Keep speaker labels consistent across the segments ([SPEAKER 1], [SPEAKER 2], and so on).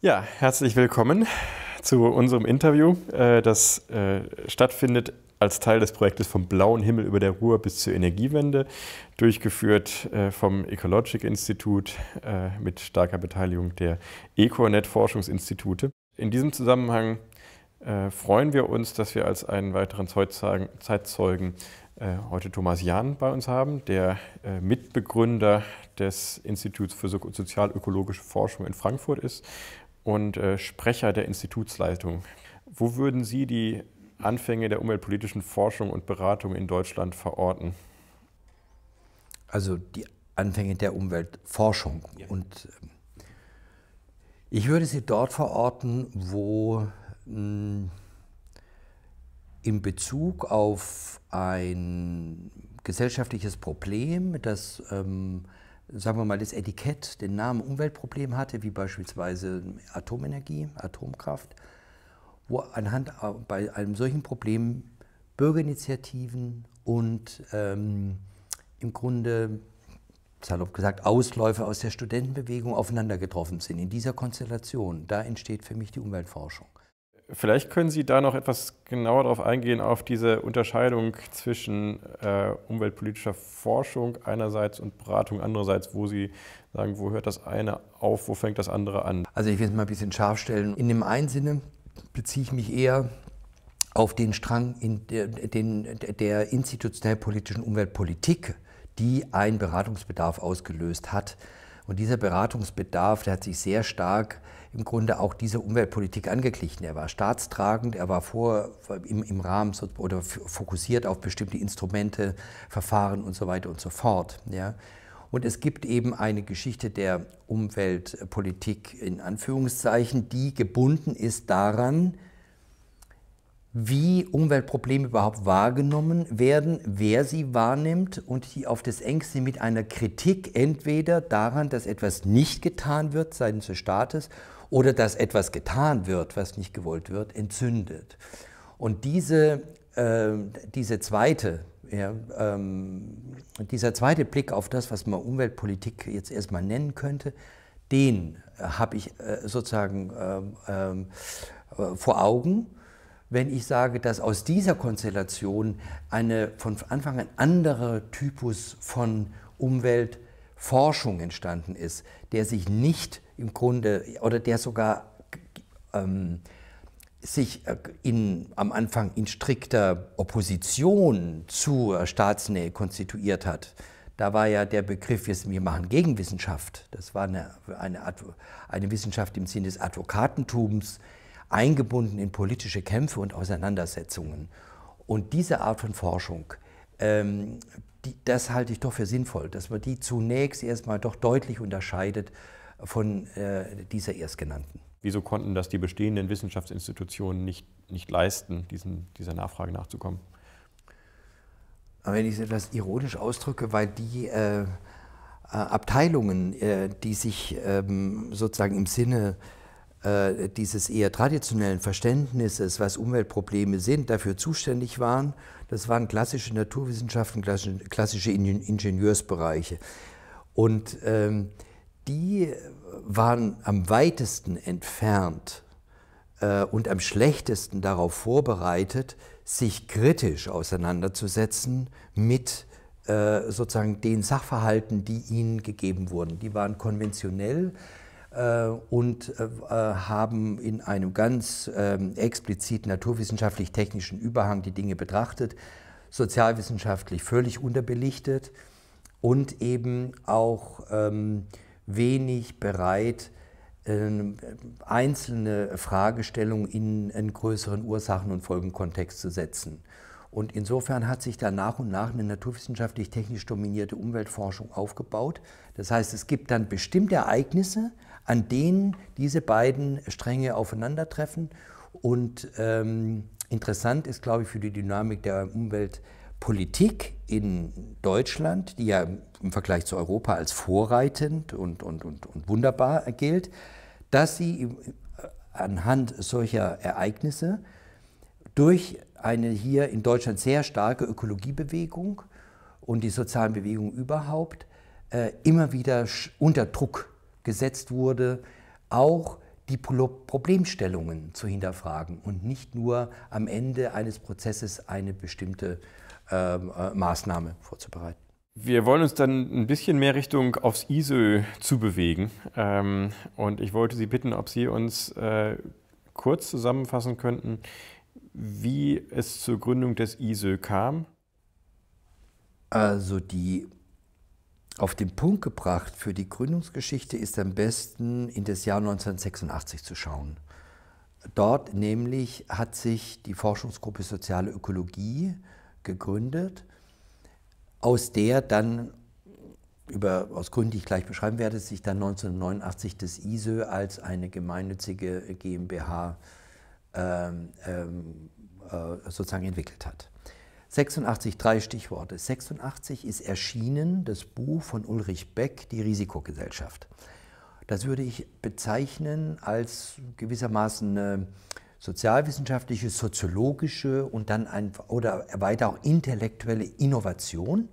[SPEAKER 1] Ja, herzlich willkommen zu unserem Interview, äh, das äh, stattfindet als Teil des Projektes vom blauen Himmel über der Ruhr bis zur Energiewende, durchgeführt äh, vom Ecologic Institute mit starker Beteiligung der Econet-Forschungsinstitute. In diesem Zusammenhang freuen wir uns, dass wir als einen weiteren Zeitzeugen heute Thomas Jahn bei uns haben, der Mitbegründer des Instituts für sozialökologische Forschung in Frankfurt ist und äh, Sprecher der Institutsleitung. Wo würden Sie die Anfänge der umweltpolitischen Forschung und Beratung in Deutschland verorten? Also die Anfänge der Umweltforschung. Ja. Und
[SPEAKER 2] ich würde sie dort verorten, wo mh, mm, in Bezug auf ein gesellschaftliches Problem, das ähm, sagen wir mal, das Etikett, den Namen Umweltproblem hatte, wie beispielsweise Atomenergie, Atomkraft, wo anhand äh, bei einem solchen Problem Bürgerinitiativen und ähm, im Grunde, salopp gesagt, Ausläufe aus der Studentenbewegung aufeinander getroffen sind. In dieser Konstellation, da entsteht für mich die Umweltforschung.
[SPEAKER 1] Vielleicht können Sie da noch etwas genauer darauf eingehen, auf diese Unterscheidung zwischen äh, umweltpolitischer Forschung einerseits und Beratung andererseits, wo Sie sagen, wo hört das eine auf, wo fängt das andere an? Also ich will es mal ein bisschen scharf stellen. In dem einen Sinne beziehe ich mich eher
[SPEAKER 2] auf den Strang in der, den, der institutionell politischen Umweltpolitik, die einen Beratungsbedarf ausgelöst hat. Und dieser Beratungsbedarf, der hat sich sehr stark im Grunde auch dieser Umweltpolitik angeglichen. Er war staatstragend, er war vor, im, im Rahmen oder fokussiert auf bestimmte Instrumente, Verfahren und so weiter und so fort. Ja. Und es gibt eben eine Geschichte der Umweltpolitik in Anführungszeichen, die gebunden ist daran, wie Umweltprobleme überhaupt wahrgenommen werden, wer sie wahrnimmt und die auf das engste mit einer Kritik entweder daran, dass etwas nicht getan wird seitens des Staates oder dass etwas getan wird, was nicht gewollt wird, entzündet. Und diese, äh, diese zweite, ja, ähm, dieser zweite Blick auf das, was man Umweltpolitik jetzt erstmal nennen könnte, den habe ich äh, sozusagen äh, vor Augen wenn ich sage, dass aus dieser Konstellation eine von Anfang an anderer Typus von Umweltforschung entstanden ist, der sich nicht im Grunde oder der sogar ähm, sich äh, in, am Anfang in strikter Opposition zur äh, Staatsnähe konstituiert hat. Da war ja der Begriff, wir machen Gegenwissenschaft. Das war eine, eine, eine Wissenschaft im Sinne des Advokatentums, eingebunden in politische Kämpfe und Auseinandersetzungen. Und diese Art von Forschung, ähm, die, das halte ich doch für sinnvoll, dass man die zunächst erstmal doch deutlich unterscheidet von äh,
[SPEAKER 1] dieser erstgenannten. Wieso konnten das die bestehenden Wissenschaftsinstitutionen nicht, nicht leisten, diesen, dieser Nachfrage nachzukommen? wenn ich es etwas ironisch ausdrücke,
[SPEAKER 2] weil die äh, äh Abteilungen, äh, die sich ähm, sozusagen im Sinne äh, dieses eher traditionellen Verständnisses, was Umweltprobleme sind, dafür zuständig waren. Das waren klassische Naturwissenschaften, klassische Ingenieursbereiche. Und ähm, die waren am weitesten entfernt äh, und am schlechtesten darauf vorbereitet, sich kritisch auseinanderzusetzen mit äh, sozusagen den Sachverhalten, die ihnen gegeben wurden. Die waren konventionell äh, und äh, haben in einem ganz ähm, explizit naturwissenschaftlich-technischen Überhang die Dinge betrachtet, sozialwissenschaftlich völlig unterbelichtet und eben auch ähm, wenig bereit, ähm, einzelne Fragestellungen in einen größeren Ursachen- und Folgenkontext zu setzen. Und insofern hat sich da nach und nach eine naturwissenschaftlich-technisch dominierte Umweltforschung aufgebaut. Das heißt, es gibt dann bestimmte Ereignisse, an denen diese beiden Stränge aufeinandertreffen. Und ähm, interessant ist, glaube ich, für die Dynamik der Umweltpolitik in Deutschland, die ja im Vergleich zu Europa als vorreitend und, und, und, und wunderbar gilt, dass sie äh, anhand solcher Ereignisse durch eine hier in Deutschland sehr starke Ökologiebewegung und die sozialen Bewegungen überhaupt äh, immer wieder unter Druck gesetzt wurde, auch die Problemstellungen zu hinterfragen und nicht nur am Ende eines Prozesses eine bestimmte ähm, äh, Maßnahme vorzubereiten.
[SPEAKER 1] Wir wollen uns dann ein bisschen mehr Richtung aufs ISO zubewegen. Ähm, und ich wollte Sie bitten, ob Sie uns äh, kurz zusammenfassen könnten, wie es zur Gründung des ISO kam.
[SPEAKER 2] Also die auf den Punkt gebracht für die Gründungsgeschichte ist am besten in das Jahr 1986 zu schauen. Dort nämlich hat sich die Forschungsgruppe Soziale Ökologie gegründet, aus der dann über, aus Gründen, die ich gleich beschreiben werde, sich dann 1989 das ISÖ als eine gemeinnützige GmbH ähm, ähm, äh, sozusagen entwickelt hat. 86, drei Stichworte. 86 ist erschienen das Buch von Ulrich Beck, Die Risikogesellschaft. Das würde ich bezeichnen als gewissermaßen eine äh, sozialwissenschaftliche, soziologische und dann ein, oder weiter auch intellektuelle Innovation,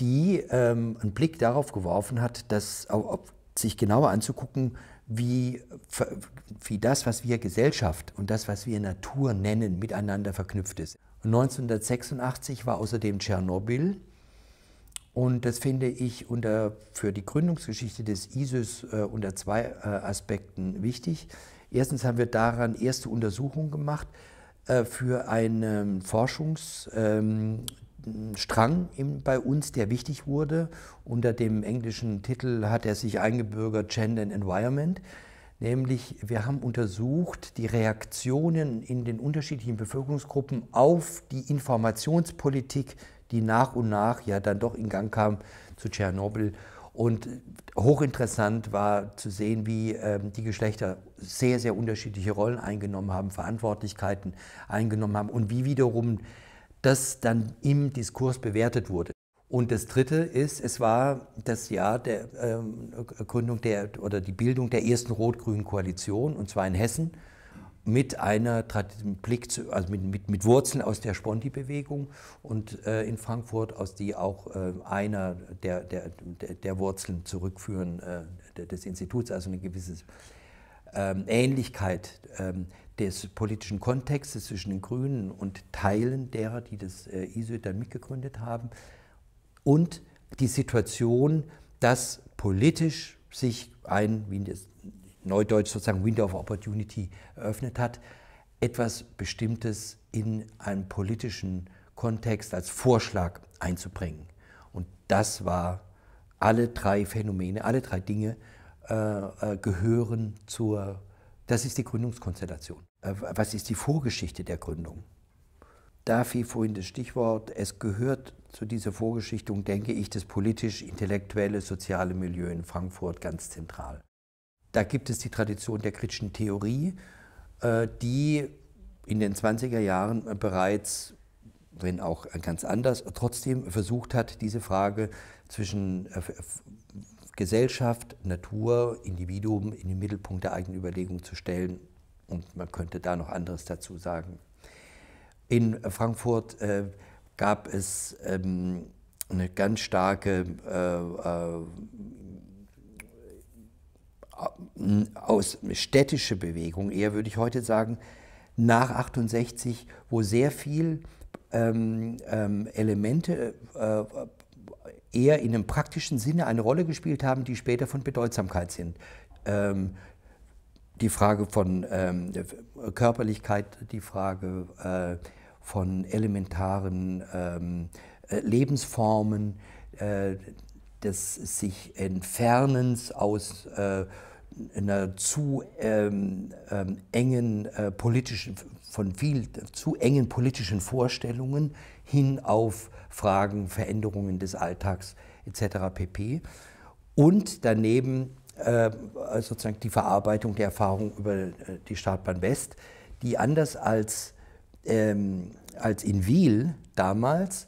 [SPEAKER 2] die ähm, einen Blick darauf geworfen hat, dass, ob, sich genauer anzugucken, wie, wie das, was wir Gesellschaft und das, was wir Natur nennen, miteinander verknüpft ist. 1986 war außerdem Tschernobyl. Und das finde ich unter, für die Gründungsgeschichte des ISIS äh, unter zwei äh, Aspekten wichtig. Erstens haben wir daran erste Untersuchungen gemacht äh, für einen Forschungsstrang ähm, ähm bei uns, der wichtig wurde. Unter dem englischen Titel hat er sich eingebürgert Gender and Environment nämlich wir haben untersucht die Reaktionen in den unterschiedlichen Bevölkerungsgruppen auf die Informationspolitik, die nach und nach ja dann doch in Gang kam zu Tschernobyl. Und hochinteressant war zu sehen, wie äh, die Geschlechter sehr, sehr unterschiedliche Rollen eingenommen haben, Verantwortlichkeiten eingenommen haben und wie wiederum das dann im Diskurs bewertet wurde. Und das dritte ist, es war das Jahr der ähm, Gründung der oder die Bildung der ersten rot-grünen Koalition und zwar in Hessen mit einer Blick zu, also mit, mit, mit, Wurzeln aus der Sponti-Bewegung und äh, in Frankfurt, aus die auch äh, einer der, der, der Wurzeln zurückführen äh, des Instituts, also eine gewisse ähm, Ähnlichkeit ähm, des politischen Kontextes zwischen den Grünen und Teilen derer, die das äh, ISO dann mitgegründet haben, und die Situation, dass politisch sich ein, wie das Neudeutsch sozusagen Window of Opportunity eröffnet hat, etwas Bestimmtes in einen politischen Kontext als Vorschlag einzubringen. Und das war alle drei Phänomene, alle drei Dinge äh, äh gehören zur, das ist die Gründungskonstellation. Äh, was ist die Vorgeschichte der Gründung? Da fiel vorhin das Stichwort, es gehört zu dieser Vorgeschichtung denke ich das politisch-intellektuelle soziale Milieu in Frankfurt ganz zentral. Da gibt es die Tradition der kritischen Theorie, äh, die in den 20er Jahren bereits, wenn auch ganz anders, trotzdem versucht hat, diese Frage zwischen äh, Gesellschaft, Natur, Individuum in den Mittelpunkt der eigenen Überlegung zu stellen. Und man könnte da noch anderes dazu sagen. In Frankfurt äh, gab es ähm, eine ganz starke äh, äh, aus städtische Bewegung, eher würde ich heute sagen, nach 68, wo sehr viel ähm, ähm, Elemente äh, eher in einem praktischen Sinne eine Rolle gespielt haben, die später von Bedeutsamkeit sind. Ähm, die Frage von ähm, Körperlichkeit, die Frage äh, von elementaren ähm, äh, Lebensformen, äh, des sich Entfernens aus äh, einer zu ähm, ähm, engen äh, politischen, von viel zu engen politischen Vorstellungen hin auf Fragen, Veränderungen des Alltags etc. pp. Und daneben äh, sozusagen die Verarbeitung der Erfahrung über äh, die Startbahn West, die anders als ähm, als in Wiel damals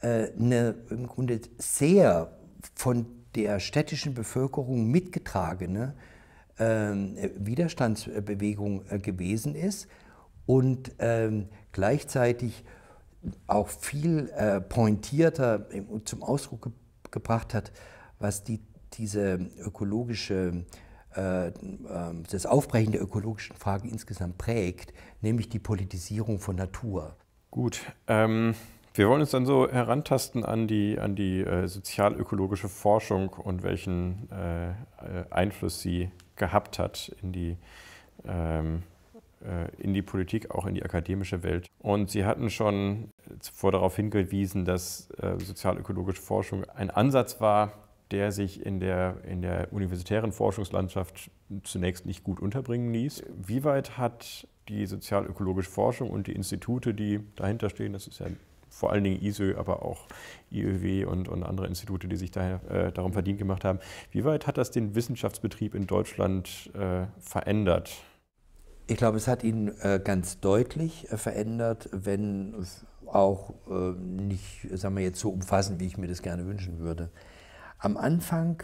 [SPEAKER 2] äh, eine im Grunde sehr von der städtischen Bevölkerung mitgetragene ähm, Widerstandsbewegung äh, gewesen ist und ähm, gleichzeitig auch viel äh, pointierter zum Ausdruck ge gebracht hat, was die, diese ökologische äh, ähm, das Aufbrechen der ökologischen Fragen insgesamt prägt, nämlich die Politisierung von Natur.
[SPEAKER 1] Gut, ähm, wir wollen uns dann so herantasten an die, an die äh, sozialökologische Forschung und welchen äh, Einfluss sie gehabt hat in die, ähm, äh, in die Politik, auch in die akademische Welt. Und Sie hatten schon zuvor darauf hingewiesen, dass äh, sozialökologische Forschung ein Ansatz war, der sich in der, in der universitären Forschungslandschaft zunächst nicht gut unterbringen ließ. Wie weit hat die sozialökologische Forschung und die Institute, die dahinter stehen, das ist ja vor allen Dingen ISÖ, aber auch IÖW und, und andere Institute, die sich daher, äh, darum verdient gemacht haben. Wie weit hat das den Wissenschaftsbetrieb in Deutschland äh, verändert? Ich glaube, es hat ihn äh, ganz deutlich äh, verändert,
[SPEAKER 2] wenn auch äh, nicht, sagen wir jetzt so umfassend, wie ich mir das gerne wünschen würde am Anfang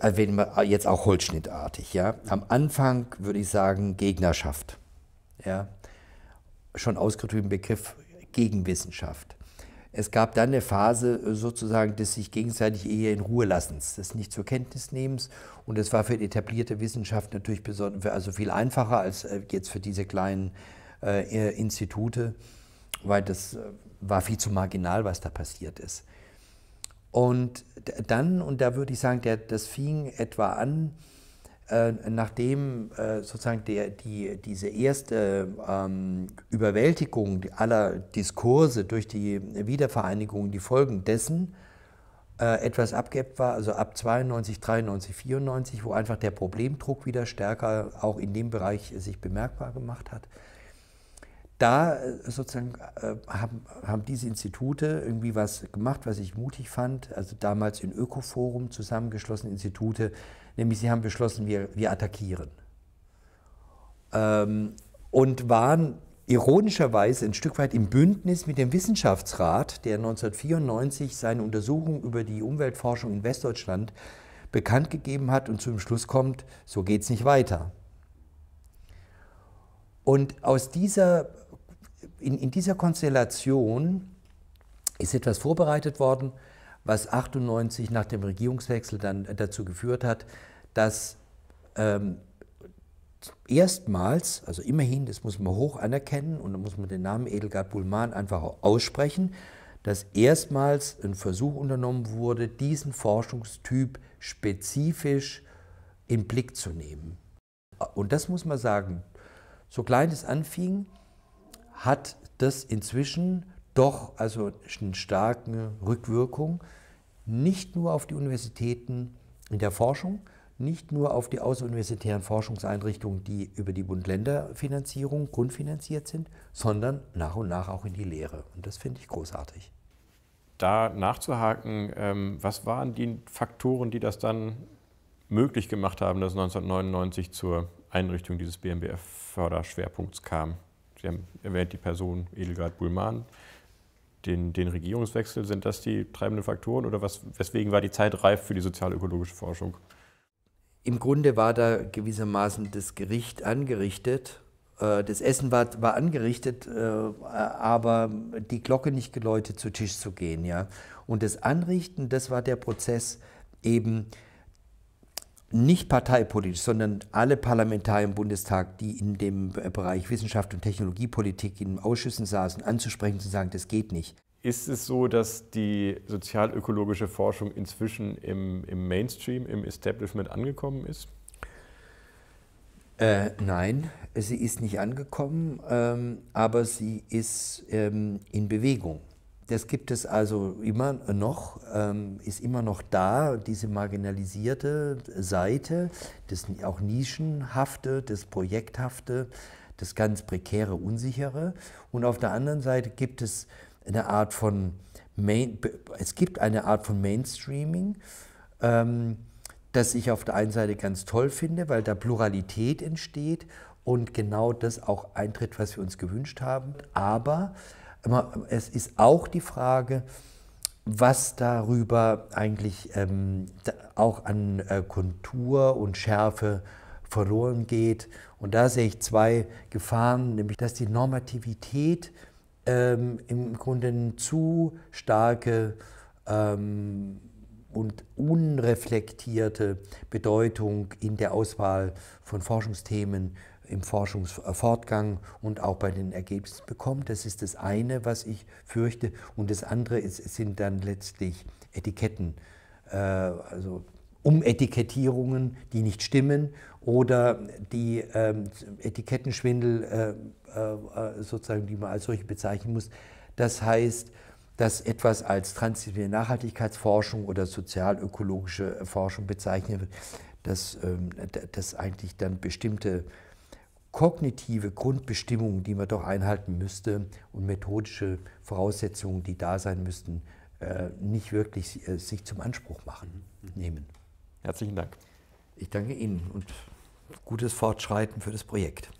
[SPEAKER 2] erwähnen wir äh, jetzt auch holzschnittartig, ja. Am Anfang würde ich sagen Gegnerschaft, ja. Schon ausgetrübten Begriff Gegenwissenschaft. Es gab dann eine Phase äh, sozusagen des sich gegenseitig eher in Ruhe lassens, des nicht zur Kenntnis nehmens. Und das war für die etablierte Wissenschaft natürlich besonders, also viel einfacher als äh, jetzt für diese kleinen äh, Institute, weil das war viel zu marginal, was da passiert ist. Und dann, und da würde ich sagen, der, das fing etwa an, äh, nachdem äh, sozusagen der, die, diese erste ähm, Überwältigung aller Diskurse durch die Wiedervereinigung, die Folgen dessen, äh, etwas abgeebbt war, also ab 92, 93, 94, wo einfach der Problemdruck wieder stärker auch in dem Bereich sich bemerkbar gemacht hat, da äh, sozusagen äh, haben, haben diese Institute irgendwie was gemacht, was ich mutig fand. Also damals in Ökoforum zusammengeschlossene Institute, nämlich sie haben beschlossen, wir, wir attackieren. Ähm, und waren ironischerweise ein Stück weit im Bündnis mit dem Wissenschaftsrat, der 1994 seine Untersuchung über die Umweltforschung in Westdeutschland bekannt gegeben hat und zum Schluss kommt, so geht es nicht weiter. Und aus dieser in, in dieser Konstellation ist etwas vorbereitet worden, was 98 nach dem Regierungswechsel dann dazu geführt hat, dass ähm, erstmals, also immerhin, das muss man hoch anerkennen und da muss man den Namen Edelgard Bulman einfach aussprechen, dass erstmals ein Versuch unternommen wurde, diesen Forschungstyp spezifisch im Blick zu nehmen. Und das muss man sagen, so klein es anfing, hat das inzwischen doch also eine starke Rückwirkung, nicht nur auf die Universitäten in der Forschung, nicht nur auf die außeruniversitären Forschungseinrichtungen, die über die Bund-Länder-Finanzierung grundfinanziert sind, sondern nach und nach auch in die Lehre. Und das finde ich großartig.
[SPEAKER 1] Da nachzuhaken, ähm, was waren die Faktoren, die das dann möglich gemacht haben, dass 1999 zur Einrichtung dieses BMBF-Förderschwerpunkts kam? Sie haben erwähnt die Person Edelgard Bullmann, den, den Regierungswechsel. Sind das die treibenden Faktoren oder was, weswegen war die Zeit reif für die sozialökologische Forschung? Im Grunde war da
[SPEAKER 2] gewissermaßen das Gericht angerichtet. Äh, das Essen war, war angerichtet, äh, aber die Glocke nicht geläutet, zu Tisch zu gehen. Ja? Und das Anrichten, das war der Prozess eben nicht parteipolitisch, sondern alle Parlamentarier im Bundestag, die in dem äh, Bereich Wissenschaft und Technologiepolitik in Ausschüssen
[SPEAKER 1] saßen, anzusprechen, zu sagen, das geht nicht. Ist es so, dass die sozialökologische Forschung inzwischen im, im Mainstream, im Establishment angekommen ist? Äh, nein, sie ist nicht angekommen, ähm, aber sie
[SPEAKER 2] ist ähm, in Bewegung. Das gibt es also immer noch, ähm, ist immer noch da, diese marginalisierte Seite, das auch Nischenhafte, das Projekthafte, das ganz Prekäre, Unsichere. Und auf der anderen Seite gibt es eine Art von, Main, es gibt eine Art von Mainstreaming, ähm, das ich auf der einen Seite ganz toll finde, weil da Pluralität entsteht und genau das auch eintritt, was wir uns gewünscht haben. Aber aber es ist auch die Frage, was darüber eigentlich ähm, auch an äh, Kontur und Schärfe verloren geht. Und da sehe ich zwei Gefahren, nämlich dass die Normativität ähm, im Grunde eine zu starke ähm, und unreflektierte Bedeutung in der Auswahl von Forschungsthemen im Forschungsfortgang äh, und auch bei den Ergebnissen bekommt. Das ist das eine, was ich fürchte. Und das andere ist, sind dann letztlich Etiketten, äh, also Umetikettierungen, die nicht stimmen oder die ähm, Etikettenschwindel, äh, äh, äh, sozusagen, die man als solche bezeichnen muss. Das heißt, dass etwas als transdisziplinäre Nachhaltigkeitsforschung oder sozialökologische äh, Forschung bezeichnet wird, dass, ähm, dass eigentlich dann bestimmte kognitive Grundbestimmungen, die man doch einhalten müsste und methodische Voraussetzungen, die da sein müssten, äh, nicht wirklich äh, sich zum Anspruch machen, nehmen. Herzlichen Dank. Ich danke Ihnen und gutes Fortschreiten für das Projekt.